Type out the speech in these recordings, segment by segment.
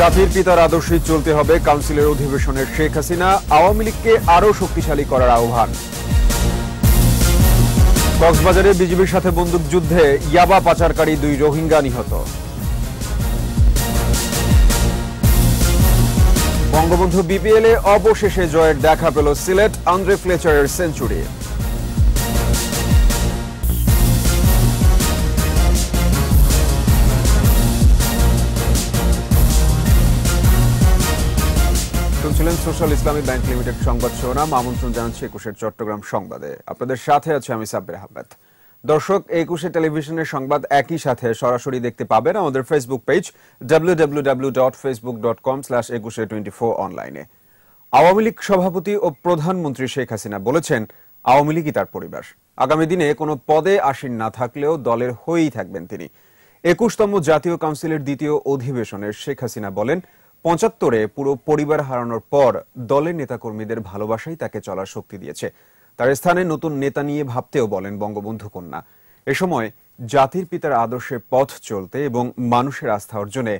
জাতির পিতার আদর্শে চলতে হবে কাউন্সিলের অধিবেশনের শেখ হাসিনা আওয়ামী লীগকে আরও শক্তিশালী করার আহ্বান কক্সবাজারে বিজেপির সাথে বন্দুকযুদ্ধে ইয়াবা পাচারকারী দুই রোহিঙ্গা নিহত বঙ্গবন্ধু বিপিএলে অবশেষে জয়ের দেখা পেল সিলেট আন্দ্রে ফ্লেচারের সেঞ্চুরি শুনছিলেন সোশ্যাল ইসলামী ব্যাংক লিমিটেড সংবাদ শিরোনাম আমন্ত্রণ জানাচ্ছি একুশের চট্টগ্রাম সংবাদে আপনাদের সাথে আছে আমি সাব্বির আহমেদ দর্শক একুশে টেলিভিশনের সংবাদ একই সাথে সরাসরি দেখতে পাবেন আমাদের Facebook page W W W dot Facebook dot com slash Ekushey twenty four অনলাইনে আওয়ামী লীগ সভাপতি ও প্রধানমন্ত্রী শেখ হাসিনা বলেছেন আওয়ামী লীগই তার পরিবার আগামী দিনে কোনো পদে আসীন না থাকলেও দলের হয়েই থাকবেন তিনি একুশতম জাতীয় কাউন্সিলের দ্বিতীয় অধিবেশনে শেখ হাসিনা বলেন পঁচাত্তরে পুরো পরিবার হারানোর পর দলের নেতাকর্মীদের ভালোবাসাই তাকে চলার শক্তি দিয়েছে তার স্থানে নতুন নেতা নিয়ে ভাবতেও বলেন বঙ্গবন্ধু কন্যা এ সময় জাতির পিতার আদর্শে পথ চলতে এবং মানুষের আস্থা অর্জনে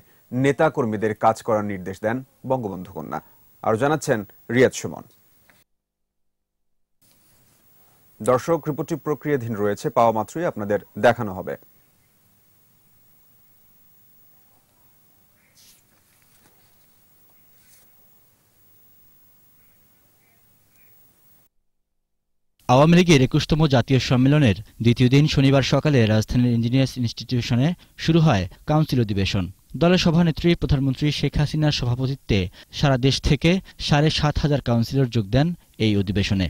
নেতাকর্মীদের কাজ করার নির্দেশ দেন বঙ্গবন্ধু কন্যা আর জানাচ্ছেন রিয়াদ সুমন দর্শক রিপোর্টটি প্রক্রিয়াধীন রয়েছে পাওয়া মাত্রই আপনাদের দেখানো হবে আওয়ামী লীগের একুশতম জাতীয় সম্মেলনের দ্বিতীয় দিন শনিবার সকালে রাজধানীর ইঞ্জিনিয়ার্স ইনস্টিটিউশনে শুরু হয় কাউন্সিল অধিবেশন দলের সভানেত্রী প্রধানমন্ত্রী শেখ হাসিনার সভাপতিত্বে সারা দেশ থেকে সাড়ে সাত হাজার কাউন্সিলর যোগ দেন এই অধিবেশনে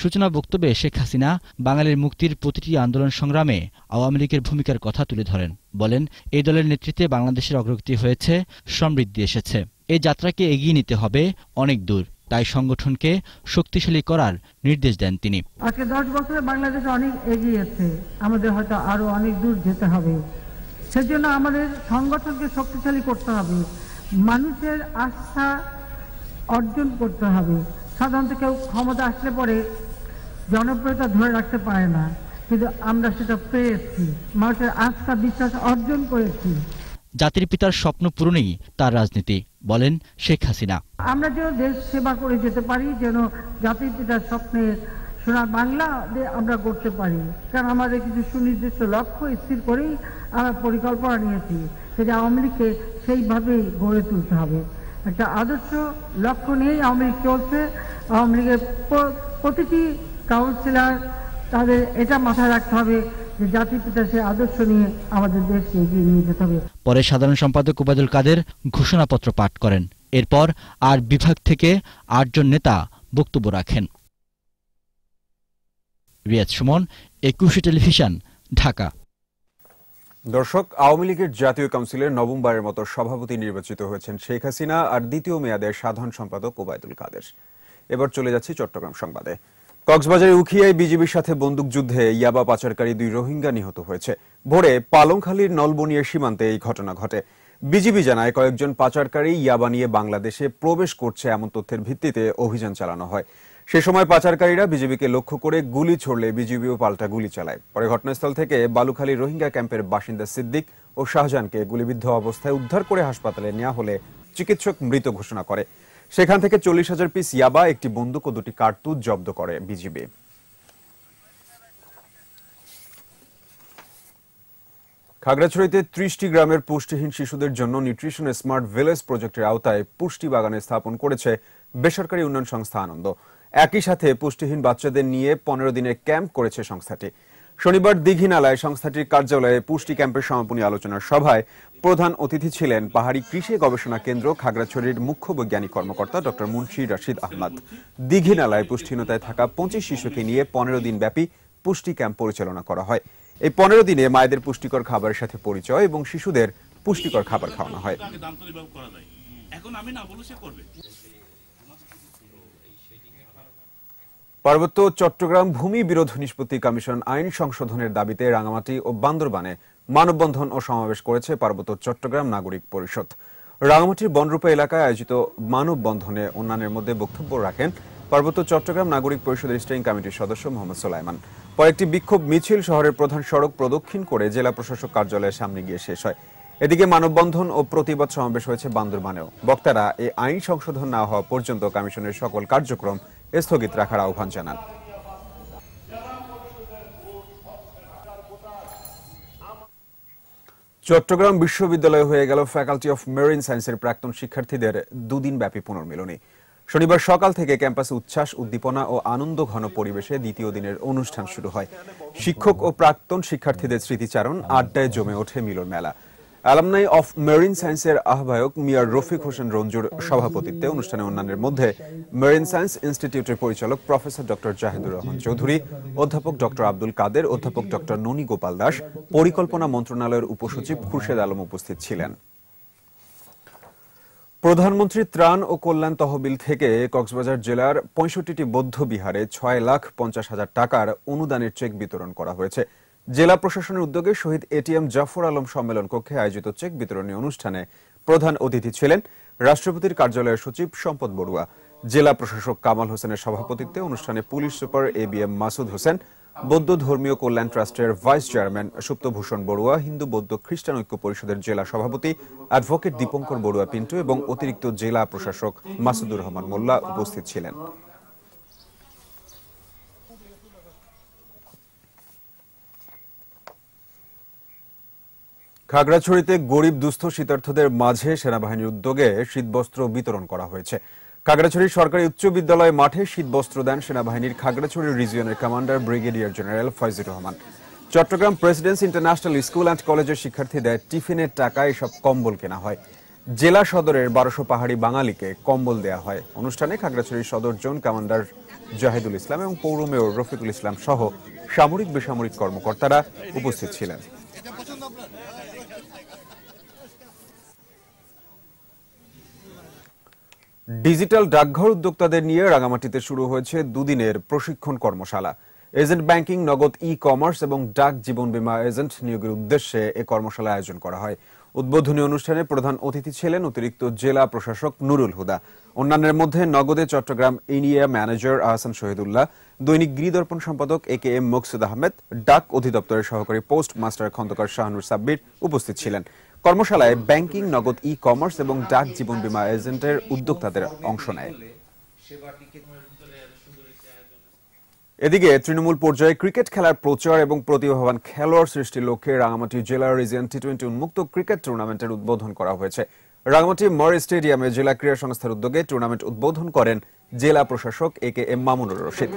সূচনা বক্তব্যে শেখ হাসিনা বাঙালির মুক্তির প্রতিটি আন্দোলন সংগ্রামে আওয়ামী লীগের ভূমিকার কথা তুলে ধরেন বলেন এই দলের নেতৃত্বে বাংলাদেশের অগ্রগতি হয়েছে সমৃদ্ধি এসেছে এই যাত্রাকে এগিয়ে নিতে হবে অনেক দূর তাই সংগঠনকে শক্তিশালী করার নির্দেশ দেন তিনি আজকে দশ বছরে বাংলাদেশ অনেক এগিয়েছে আমাদের হয়তো আরো অনেক দূর যেতে হবে সেজন্য আমাদের সংগঠনকে শক্তিশালী করতে হবে মানুষের আস্থা অর্জন করতে হবে সাধারণত কেউ ক্ষমতা আসলে পরে জনপ্রিয়তা ধরে রাখতে পারে না কিন্তু আমরা সেটা পেয়েছি মানুষের আস্থা বিশ্বাস অর্জন করেছি জাতির পিতার স্বপ্ন পূরণেই তার রাজনীতি বলেন শেখ হাসিনা আমরা যেন দেশ সেবা করে যেতে পারি যেন জাতির পিতার স্বপ্নে সোনার বাংলা আমরা করতে পারি কারণ আমাদের কিছু সুনির্দিষ্ট লক্ষ্য স্থির করেই আমরা পরিকল্পনা নিয়েছি সেটা আওয়ামী লীগকে সেইভাবেই গড়ে তুলতে হবে একটা আদর্শ লক্ষ্য নিয়েই আওয়ামী লীগ চলছে আওয়ামী লীগের প্রতিটি কাউন্সিলার তাদের এটা মাথায় রাখতে হবে পরে সাধারণ সম্পাদক উবায়দুল কাদের ঘোষণাপত্র পাঠ করেন এরপর আর বিভাগ থেকে আটজন নেতা বক্তব্য রাখেন রিয়াজ সুমন একুশে টেলিভিশন ঢাকা দর্শক আওয়ামী লীগের জাতীয় কাউন্সিলের নবমবারের মতো সভাপতি নির্বাচিত হয়েছেন শেখ হাসিনা আর দ্বিতীয় মেয়াদের সাধারণ সম্পাদক ওবায়দুল কাদের এবার চলে যাচ্ছি চট্টগ্রাম সংবাদে কক্সবাজারের উখিয়ায় বিজেপির সাথে বন্দুকযুদ্ধে ইয়াবা পাচারকারী দুই রোহিঙ্গা নিহত হয়েছে ভোরে পালংখালীর নলবনিয়ার সীমান্তে এই ঘটনা ঘটে বিজিবি জানায় কয়েকজন পাচারকারী ইয়াবা নিয়ে বাংলাদেশে প্রবেশ করছে এমন তথ্যের ভিত্তিতে অভিযান চালানো হয় সে সময় পাচারকারীরা বিজেপিকে লক্ষ্য করে গুলি ছড়লে বিজিবিও পাল্টা গুলি চালায় পরে ঘটনাস্থল থেকে বালুখালী রোহিঙ্গা ক্যাম্পের বাসিন্দা সিদ্দিক ও শাহজানকে গুলিবিদ্ধ অবস্থায় উদ্ধার করে হাসপাতালে নেওয়া হলে চিকিৎসক মৃত ঘোষণা করে সেখান থেকে চল্লিশ হাজার পিস ইয়াবা একটি বন্দুক ও দুটি কার্তুজ জব্দ করে বিজিবি খাগড়াছড়িতে ত্রিশটি গ্রামের পুষ্টিহীন শিশুদের জন্য নিউট্রিশন স্মার্ট ভিলেজ প্রজেক্টের আওতায় পুষ্টি বাগানে স্থাপন করেছে বেসরকারি উন্নয়ন সংস্থা আনন্দ একই সাথে পুষ্টিহীন বাচ্চাদের নিয়ে পনেরো দিনের ক্যাম্প করেছে সংস্থাটি শনিবার দীঘিনালায় সংস্থাটির কার্যালয়ে পুষ্টি ক্যাম্পের সমাপনী আলোচনার সভায় প্রধান অতিথি ছিলেন পাহাড়ি কৃষি গবেষণা কেন্দ্র খাগড়াছড়ির মুখ্য বৈজ্ঞানিক কর্মকর্তা ডক্টর মুন্সি রশিদ আহমদ দীঘিনালায় পুষ্টিহীনতায় থাকা পঁচিশ শিশুকে নিয়ে পনেরো দিন ব্যাপী পুষ্টি ক্যাম্প পরিচালনা করা হয় এই পনেরো দিনে মায়েদের পুষ্টিকর খাবারের সাথে পরিচয় এবং শিশুদের পুষ্টিকর খাবার খাওয়ানো হয় পার্বত্য চট্টগ্রাম ভূমি বিরোধ নিষ্পত্তি কমিশন আইন সংশোধনের দাবিতে রাঙামাটি ও বান্দরবানে মানববন্ধন ও সমাবেশ করেছে পার্বত্য চট্টগ্রাম নাগরিক পরিষদ রাঙামাটির বনরূপা এলাকায় আয়োজিত মানববন্ধনে অন্যান্যের মধ্যে বক্তব্য রাখেন পার্বত্য চট্টগ্রাম নাগরিক পরিষদের স্টেইং কমিটির সদস্য মোহাম্মদ সোলাইমান পরে একটি বিক্ষোভ মিছিল শহরের প্রধান সড়ক প্রদক্ষিণ করে জেলা প্রশাসক কার্যালয়ের সামনে গিয়ে শেষ হয় এদিকে মানববন্ধন ও প্রতিবাদ সমাবেশ হয়েছে বান্দরবানেও বক্তারা এই আইন সংশোধন না হওয়া পর্যন্ত কমিশনের সকল কার্যক্রম স্থগিত রাখার আহ্বান জানান চট্টগ্রাম বিশ্ববিদ্যালয় হয়ে গেল ফ্যাকাল্টি অফ মেরিন সায়েন্সের প্রাক্তন শিক্ষার্থীদের দুদিন ব্যাপী পুনর্মিলনী শনিবার সকাল থেকে ক্যাম্পাসে উচ্ছ্বাস উদ্দীপনা ও আনন্দ ঘন পরিবেশে দ্বিতীয় দিনের অনুষ্ঠান শুরু হয় শিক্ষক ও প্রাক্তন শিক্ষার্থীদের স্মৃতিচারণ আড্ডায় জমে ওঠে মিলন মেলা অ্যালামনাই অফ মেরিন সায়েন্সের আহ্বায়ক মিয়ার রফিক হোসেন রঞ্জুর সভাপতিত্বে অনুষ্ঠানে অন্যান্যের মধ্যে মেরিন সায়েন্স ইনস্টিটিউটের পরিচালক প্রফেসর ডক্টর জাহেদুর রহমান চৌধুরী অধ্যাপক ডক্টর আব্দুল কাদের অধ্যাপক ডক্টর ননী গোপাল দাস পরিকল্পনা মন্ত্রণালয়ের উপসচিব খুরশেদ আলম উপস্থিত ছিলেন প্রধানমন্ত্রী ত্রাণ ও কল্যাণ তহবিল থেকে কক্সবাজার জেলার পঁয়ষট্টিটি বৌদ্ধ বিহারে ছয় লাখ পঞ্চাশ হাজার টাকার অনুদানের চেক বিতরণ করা হয়েছে জেলা প্রশাসনের উদ্যোগে শহীদ এটিএম জাফর আলম সম্মেলন কক্ষে আয়োজিত চেক বিতরণী অনুষ্ঠানে প্রধান অতিথি ছিলেন রাষ্ট্রপতির কার্যালয়ের সচিব সম্পদ বড়ুয়া জেলা প্রশাসক কামাল হোসেনের সভাপতিত্বে অনুষ্ঠানে police super A B M Masud Hossain বৌদ্ধ ধর্মীয় কল্যাণ ট্রাস্টের ভাইস চেয়ারম্যান সুপ্তভূষণ বড়ুয়া হিন্দু বৌদ্ধ খ্রিস্টান ঐক্য পরিষদের জেলা সভাপতি অ্যাডভোকেট দীপঙ্কর বড়ুয়া পিন্টু এবং অতিরিক্ত জেলা প্রশাসক মাসুদুর রহমান মোল্লা উপস্থিত ছিলেন খাগড়াছড়িতে গরিব দুস্থ শীতার্থদের মাঝে সেনাবাহিনীর উদ্যোগে শীতবস্ত্র বিতরণ করা হয়েছে খাগড়াছড়ি সরকারি উচ্চ বিদ্যালয় মাঠে শীতবস্ত্র দেন সেনাবাহিনীর খাগড়াছড়ি রিজিয়নের commander brigadier general Faizur Rahman Chattogram presidency international school and কলেজের শিক্ষার্থীদের টিফিনের টাকায় এসব কম্বল কেনা হয় জেলা সদরের বারোশো পাহাড়ি বাঙালিকে কম্বল দেয়া হয় অনুষ্ঠানে খাগড়াছড়ির সদর জোন কমান্ডার জাহেদুল ইসলাম এবং পৌর মেয়র রফিকুল ইসলাম সহ সামরিক বেসামরিক কর্মকর্তারা উপস্থিত ছিলেন ডিজিটাল ডাকঘর উদ্যোক্তাদের নিয়ে রাঙামাটিতে শুরু হয়েছে দুদিনের প্রশিক্ষণ কর্মশালা এজেন্ট ব্যাংকিং নগদ ই কমার্স এবং ডাক জীবন বীমা এজেন্ট নিয়োগের উদ্দেশ্যে এ কর্মশালা আয়োজন করা হয় উদ্বোধনী অনুষ্ঠানে প্রধান অতিথি ছিলেন অতিরিক্ত জেলা প্রশাসক নুরুল হুদা অন্যান্যের মধ্যে নগদে চট্টগ্রাম ইনিয়া ম্যানেজার আহসান শহীদুল্লাহ দৈনিক গৃহদর্পণ সম্পাদক এ কে এম মকসুদ আহমেদ ডাক অধিদপ্তরের সহকারী পোস্ট মাস্টার খন্দকার শাহনুর সাব্বির উপস্থিত ছিলেন কর্মশালায় ব্যাংকিং নগদ ই কমার্স এবং ডাক জীবন বীমা এজেন্টের উদ্যোক্তাদের অংশ নেয় এদিকে তৃণমূল পর্যায়ে ক্রিকেট খেলার প্রচার এবং প্রতিভাবান খেলোয়াড় সৃষ্টির লক্ষ্যে রাঙামাটি জেলা রিজিয়ন টি টোয়েন্টি উন্মুক্ত ক্রিকেট টুর্নামেন্টের উদ্বোধন করা হয়েছে রাঙামাটি মরে স্টেডিয়ামে জেলা ক্রীড়া সংস্থার উদ্যোগে টুর্নামেন্ট উদ্বোধন করেন জেলা প্রশাসক A K M Mamunur Rashid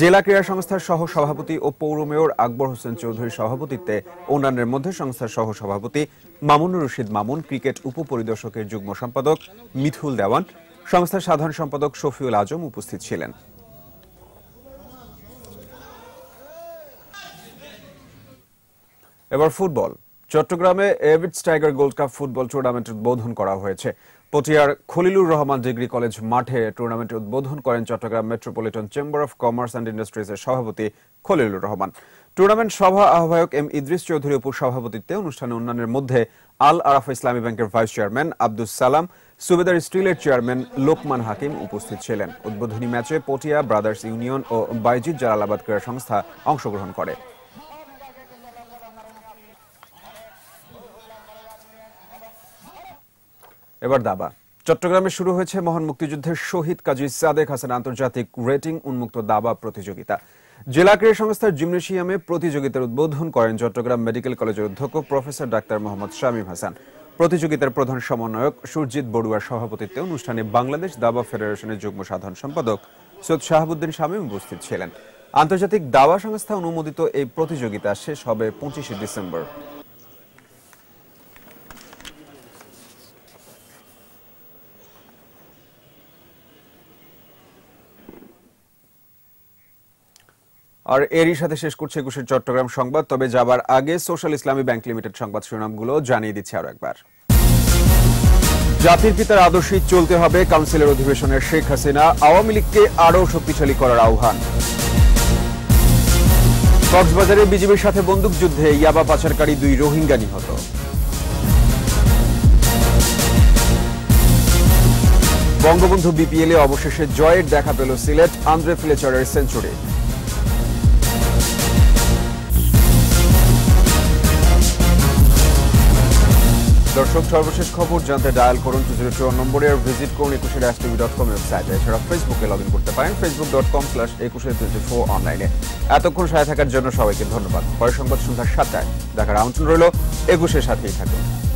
জেলা ক্রীড়া সংস্থার সহ সভাপতি ও পৌর মেয়র আকবর হোসেন চৌধুরীর সভাপতিত্বে অন্যান্যের মধ্যে সংস্থার সহ সভাপতি মামুনুর রশিদ মামুন ক্রিকেট উপপরিদর্শকের যুগ্ম সম্পাদক মিথুল দেওয়ান সংস্থার সাধারণ সম্পাদক শফিউল আজম উপস্থিত ছিলেন এবার ফুটবল চট্টগ্রামে এভিটস tiger gold cup football tournament উদ্বোধন করা হয়েছে পটিয়ার খলিলুর রহমান ডিগ্রি কলেজ মাঠে টুর্নামেন্ট উদ্বোধন করেন Chattogram metropolitan chamber of commerce and ইন্ডাস্ট্রিজের সভাপতি খলিলুর রহমান টুর্নামেন্ট সভা আহ্বায়ক এম ইদ্রিস চৌধুরী উপসভাপতিত্বে অনুষ্ঠানে অন্যান্যের মধ্যে আল আরাফ ইসলামী ব্যাংকের ভাইস চেয়ারম্যান আব্দুস সালাম সুবেদার স্টিলের চেয়ারম্যান লোকমান হাকিম উপস্থিত ছিলেন উদ্বোধনী ম্যাচে পটিয়া ব্রাদার্স ইউনিয়ন ও বাইজিৎ জালালাবাদ ক্রীড়া সংস্থা অংশগ্রহণ করে এবার দাবা চট্টগ্রামে শুরু হয়েছে মহান মুক্তিযুদ্ধের শহীদ কাজী সাদেক হাসান আন্তর্জাতিক রেটিং উন্মুক্ত দাবা প্রতিযোগিতা জেলা ক্রীড়া সংস্থার জিমনেশিয়ামে প্রতিযোগিতার উদ্বোধন করেন চট্টগ্রাম মেডিকেল কলেজের অধ্যক্ষ প্রফেসর ডাক্তার মোহাম্মদ শামীম হাসান প্রতিযোগিতার প্রধান সমন্বয়ক সুরজিৎ বড়ুয়ার সভাপতিত্বে অনুষ্ঠানে বাংলাদেশ দাবা ফেডারেশনের যুগ্ম সাধারণ সম্পাদক সৈয়দ শাহাবুদ্দিন শামীম উপস্থিত ছিলেন আন্তর্জাতিক দাবা সংস্থা অনুমোদিত এই প্রতিযোগিতা শেষ হবে পঁচিশে ডিসেম্বর আর এরই সাথে শেষ করছে একুশের চট্টগ্রাম সংবাদ তবে যাবার আগে সোশ্যাল ইসলামী ব্যাংক লিমিটেড সংবাদ শিরোনামগুলো জানিয়ে দিচ্ছে আরো একবার জাতির পিতার আদর্শে চলতে হবে কাউন্সিলের অধিবেশনে শেখ হাসিনা আওয়ামী লীগকে আরও শক্তিশালী করার আহ্বান কক্সবাজারে বিজেপির সাথে বন্দুকযুদ্ধে ইয়াবা পাচারকারী দুই রোহিঙ্গা নিহত বঙ্গবন্ধু বিপিএলে অবশেষে জয়ের দেখা পেল সিলেট আন্দ্রে ফ্লেচারের সেঞ্চুরি দর্শক সর্বশেষ খবর জানতে ডায়াল করুন টু জিরো চুয়ান্ন নম্বরে আর ভিজিট করুন একুশে এস টিভি ডট কম ওয়েবসাইটে এছাড়া ফেসবুকে লগ ইন করতে পারেন Facebook dot com slash Ekushey zero four অনলাইনে এতক্ষণ সাথে থাকার জন্য সবাইকে ধন্যবাদ পরের সংবাদ সন্ধ্যা সাতটায় দেখার আমন্ত্রণ রইল একুশের সাথেই থাকুন